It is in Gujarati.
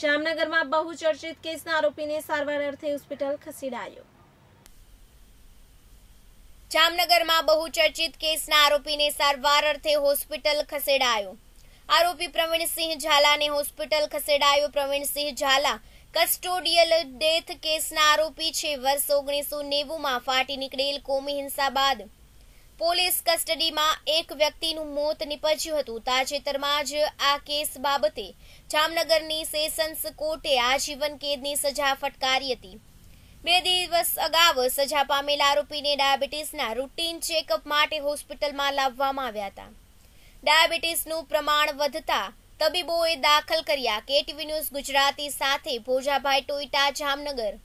જામનગરમાં બહુચર્ચિત કેસના આરોપીને સારવાર અર્થે હોસ્પિટલ ખસેડાયો જામનગરમાં બહુચર્ચિત કેસના આરોપીને સારવાર અર્થે હોસ્પિટલ ખસેડાયો આરોપી પ્રવીણસિંહ ઝાલાને હોસ્પિટલ ખસેડાયો પ્રવીણસિંહ ઝાલા કસ્ટોડિયલ ડેથ કેસના આરોપી છે વર્ષ ઓગણીસો નેવુંમાં ફાટી નીકળેલ કોમી હિંસા બાદ પોલીસ કસ્ટડીમાં એક વ્યક્તિનું મોત નિપજ્યું હતું તાજેતરમાં જ આ કેસ બાબતે જામનગરની સેશન્સ કોર્ટે આજીવન કેદની સજા ફટકારી હતી બે દિવસ અગાઉ સજા પામેલા આરોપીને ડાયાબિટીસના રૂટીન ચેકઅપ માટે હોસ્પિટલમાં લાવવામાં આવ્યા હતા ડાયાબિટીસનું પ્રમાણ વધતા તબીબોએ દાખલ કર્યા કેટીવી ન્યૂઝ ગુજરાતી સાથે ભોજાભાઈ ટોઈટા જામનગર